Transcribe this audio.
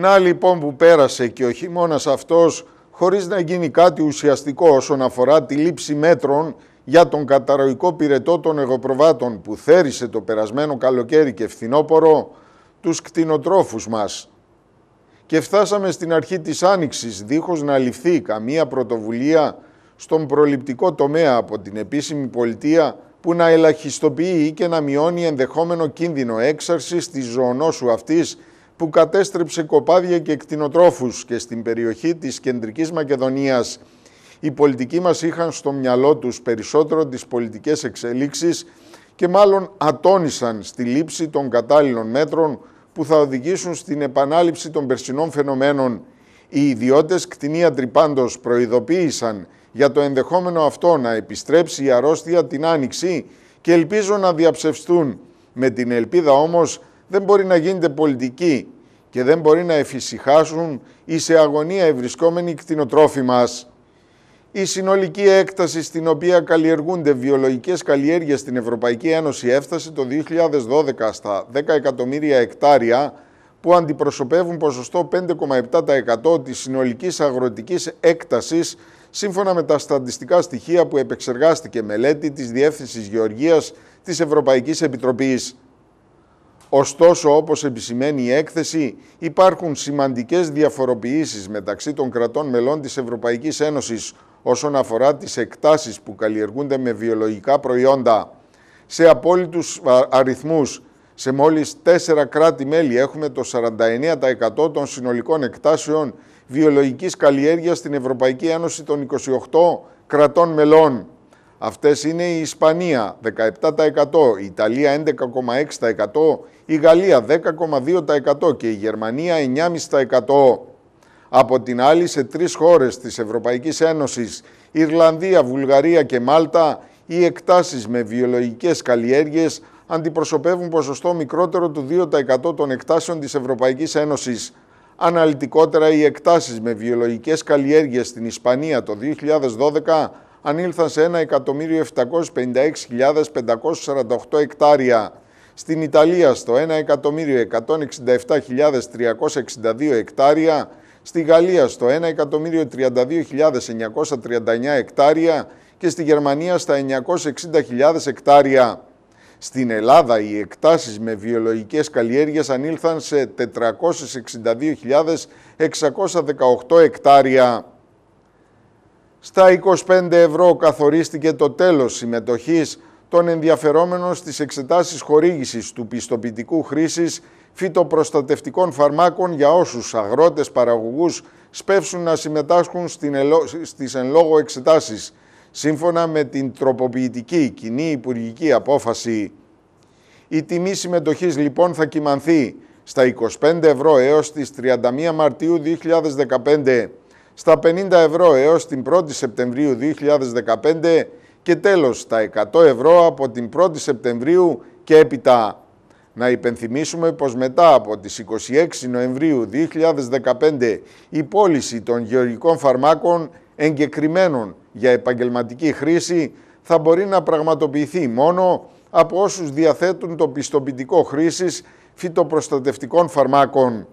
Να λοιπόν που πέρασε και ο χειμώνας αυτός χωρίς να γίνει κάτι ουσιαστικό όσον αφορά τη λήψη μέτρων για τον καταρροϊκό πυρετό των εγωπροβάτων που θέρισε το περασμένο καλοκαίρι και φθινόπωρο, τους κτηνοτρόφους μας. Και φτάσαμε στην αρχή της Άνοιξης δίχως να ληφθεί καμία πρωτοβουλία στον προληπτικό τομέα από την επίσημη πολιτεία που να ελαχιστοποιεί και να μειώνει ενδεχόμενο κίνδυνο έξαρσης της ζωονόσου αυτής που κατέστρεψε κοπάδια και κτηνοτρόφους και στην περιοχή της Κεντρικής Μακεδονίας. Οι πολιτικοί μας είχαν στο μυαλό τους περισσότερο τις πολιτικές εξελίξεις και μάλλον ατόνισαν στη λήψη των κατάλληλων μέτρων που θα οδηγήσουν στην επανάληψη των περσινών φαινομένων. Οι ιδιώτες κτηνίατροι πάντως προειδοποίησαν για το ενδεχόμενο αυτό να επιστρέψει η αρρώστια την Άνοιξη και ελπίζω να διαψευστούν, με την ελπίδα όμως δεν μπορεί να γίνεται πολιτική και δεν μπορεί να εφησυχάσουν ή σε αγωνία ευρισκόμενοι κτηνοτρόφοι μας. Η συνολική έκταση στην οποία καλλιεργούνται βιολογικές καλλιέργειες στην Ευρωπαϊκή Ένωση έφτασε το 2012 στα 10 εκατομμύρια εκτάρια που αντιπροσωπεύουν ποσοστό 5,7% της συνολικής αγροτικής έκτασης σύμφωνα με τα στατιστικά στοιχεία που επεξεργάστηκε μελέτη της Διεύθυνσης Γεωργίας της Ευρωπαϊκής Επιτροπής. Ωστόσο, όπως επισημαίνει η έκθεση, υπάρχουν σημαντικές διαφοροποιήσεις μεταξύ των κρατών μελών της Ευρωπαϊκής Ένωσης όσον αφορά τις εκτάσεις που καλλιεργούνται με βιολογικά προϊόντα. Σε απόλυτους αριθμούς, σε μόλις τέσσερα κράτη-μέλη έχουμε το 49% των συνολικών εκτάσεων βιολογικής καλλιέργειας στην Ευρωπαϊκή Ένωση των 28 κρατών μελών. Αυτές είναι η Ισπανία 17%, η Ιταλία 11,6%, η Γαλλία 10,2% και η Γερμανία 9,5%. Από την άλλη σε τρεις χώρες της Ευρωπαϊκής Ένωσης, Ιρλανδία, Βουλγαρία και Μάλτα, οι εκτάσεις με βιολογικές καλλιέργειες αντιπροσωπεύουν ποσοστό μικρότερο του 2% των εκτάσεων της Ευρωπαϊκής Ένωσης. Αναλυτικότερα, οι εκτάσεις με βιολογικές καλλιέργειες στην Ισπανία το 2012 ανήλθαν σε 1.756.548 εκτάρια. Στην Ιταλία στο 1.167.362 εκτάρια, στη Γαλλία στο 1.032.939 εκτάρια και στη Γερμανία στα 960.000 εκτάρια. Στην Ελλάδα οι εκτάσεις με βιολογικές καλλιέργειες ανήλθαν σε 462.618 εκτάρια. Στα 25 ευρώ καθορίστηκε το τέλος συμμετοχής των ενδιαφερόμενων στις εξετάσεις χορήγησης του πιστοποιητικού χρήσης φυτοπροστατευτικών φαρμάκων για όσους αγρότες παραγωγούς σπεύσουν να συμμετάσχουν στις εν λόγω εξετάσεις, σύμφωνα με την τροποποιητική κοινή υπουργική απόφαση. Η τιμή συμμετοχής λοιπόν θα κυμανθεί στα 25 ευρώ έως τις 31 Μαρτίου 2015 στα 50 ευρώ έως την 1η Σεπτεμβρίου 2015 και τέλος στα 100 ευρώ από την 1η Σεπτεμβρίου και έπειτα. Να υπενθυμίσουμε πως μετά από τις 26 Νοεμβρίου 2015 η πώληση των γεωργικών φαρμάκων εγκεκριμένων για επαγγελματική χρήση θα μπορεί να πραγματοποιηθεί μόνο από όσους διαθέτουν το πιστοποιητικό χρήσης φυτοπροστατευτικών φαρμάκων.